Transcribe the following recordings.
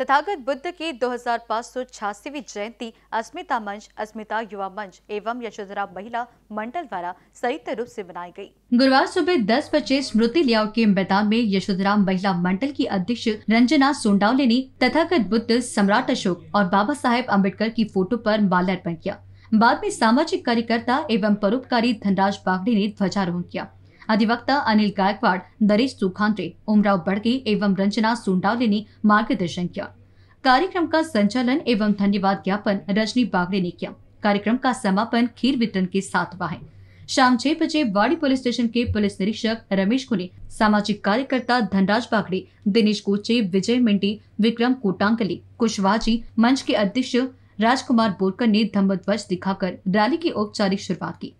तथागत बुद्ध की दो जयंती अस्मिता मंच अस्मिता युवा मंच एवं यशोधरा महिला मंडल द्वारा संयुक्त रूप से मनाई गई। गुरुवार सुबह दस बजे स्मृति लेआउट के मैदान में यशोधरा महिला मंडल की अध्यक्ष रंजना सोंडावले ने तथागत बुद्ध सम्राट अशोक और बाबा साहेब अम्बेडकर की फोटो पर माल्यार्पण किया बाद में सामाजिक कार्यकर्ता एवं परोपकारी धनराज बागड़े ने ध्वजारोहण किया अधिवक्ता अनिल गायकवाड़ नरेश सुखांत्रे उमराव बड़गे एवं रंजना सुंडावले ने मार्गदर्शन किया कार्यक्रम का संचालन एवं धन्यवाद ज्ञापन रजनी बागड़े ने किया कार्यक्रम का समापन खीर वितरण के साथ हुआ है शाम छह बजे वाड़ी पुलिस स्टेशन के पुलिस निरीक्षक रमेश खुने सामाजिक कार्यकर्ता धनराज बागड़े दिनेश कोचे विजय मिंडी विक्रम कोटांगली कुशवाजी मंच के अध्यक्ष राजकुमार बोरकर ने धम्म ध्वज दिखाकर रैली की औपचारिक शुरुआत की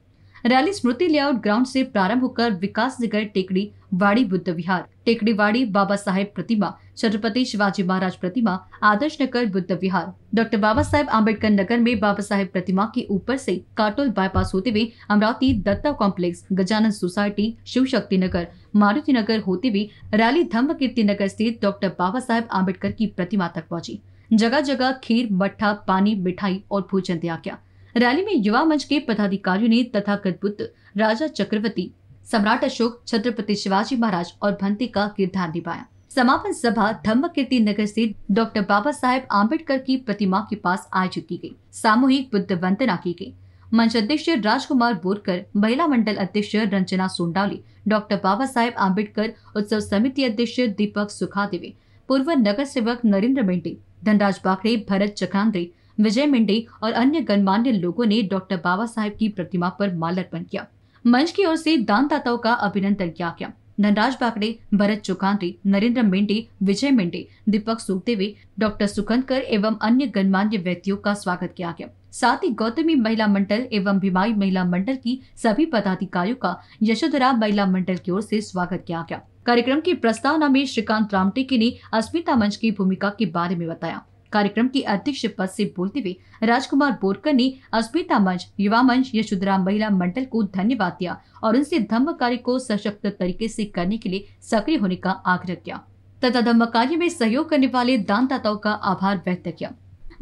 रैली स्मृति लेआउट ग्राउंड से प्रारंभ होकर विकास नगर टेकड़ी वाड़ी बुद्ध विहार टेकड़ी वाड़ी बाबा साहेब प्रतिमा छत्रपति शिवाजी महाराज प्रतिमा आदर्श नगर बुद्ध विहार डॉक्टर बाबा साहेब आम्बेडकर नगर में बाबा साहेब प्रतिमा के ऊपर से काटोल बाईपास होते हुए अमरावती दत्ता कॉम्प्लेक्स गजानन सोसाइटी शिव शक्ति नगर मारुति नगर होते हुए रैली धम्म कीर्ति नगर स्थित डॉक्टर बाबा साहेब आम्बेडकर की प्रतिमा तक पहुंची जगह जगह खीर मट्ठा पानी मिठाई और भोजन दिया गया रैली में युवा मंच के पदाधिकारियों ने तथा कठपुत्र राजा चक्रवर्ती सम्राट अशोक छत्रपति शिवाजी महाराज और भंती का किरदार निभाया समापन सभा धम्म कीर्ति नगर से डॉक्टर बाबा साहेब आम्बेडकर की प्रतिमा के पास आयोजित की गयी सामूहिक बुद्ध वंदना की गयी मंच अध्यक्ष राजकुमार बोरकर महिला मंडल अध्यक्ष रंजना सोंडावली डॉक्टर बाबा साहेब आम्बेडकर उत्सव समिति अध्यक्ष दीपक सुखादेवी पूर्व नगर सेवक नरेंद्र मेंढे धनराज बाखड़े भरत चकांद्रे विजय मिंडे और अन्य गणमान्य लोगों ने डॉक्टर बाबा साहेब की प्रतिमा पर माल्यार्पण किया मंच की ओर से दानदाताओं का अभिनंदन किया गया धनराज बाकड़े भरत चुकांदे नरेंद्र मिंडे विजय मिंडे दीपक सुखदेवे डॉक्टर सुखंदकर एवं अन्य गणमान्य व्यक्तियों का स्वागत किया गया साथ ही गौतमी महिला मंडल एवं भिमाई महिला मंडल की सभी पदाधिकारियों का यशोधरा महिला मंडल की ओर से स्वागत किया गया कार्यक्रम की प्रस्तावना में श्रीकांत रामटेके ने अस्मिता मंच की भूमिका के बारे में बताया कार्यक्रम के अध्यक्ष पद से बोलते हुए राजकुमार बोरकर ने अस्मिता मंच युवा मंच यशोधरा महिला मंडल को धन्यवाद दिया और उनसे धम्म कार्य को सशक्त तरीके से करने के लिए सक्रिय होने का आग्रह किया तथा धम्म कार्य में सहयोग करने वाले दानदाताओं का आभार व्यक्त किया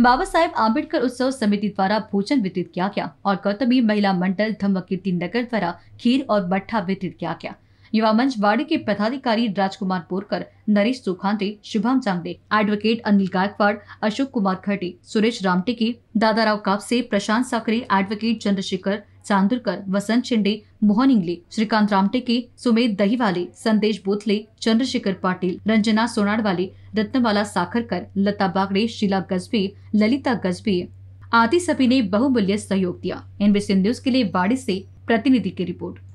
बाबा साहेब आम्बेडकर उत्सव समिति द्वारा भोजन वितरित किया गया और गौतमी महिला मंडल धम्म कीर्ति नगर द्वारा खीर और मठा वितरित किया गया युवा मंच बाड़ी के पदाधिकारी राजकुमार पोरकर नरेश सुखांते शुभम चांगडे एडवोकेट अनिल गायकवाड़ अशोक कुमार खटे सुरेश रामटेके दादाराव कापसे प्रशांत साकरे एडवोकेट चंद्रशेखर चांदुरकर वसंत शिंदे मोहन इंगले श्रीकांत रामटेके सुमेध दहीवाले संदेश बोथले चंद्रशेखर पाटिल रंजना सोनाडवाले रत्नवाला साखरकर लता बागड़े शीला गजबी ललिता गजबी आदि सभी ने बहुमूल्य सहयोग दिया एनबीसी न्यूज के लिए बाड़ी से प्रतिनिधि की रिपोर्ट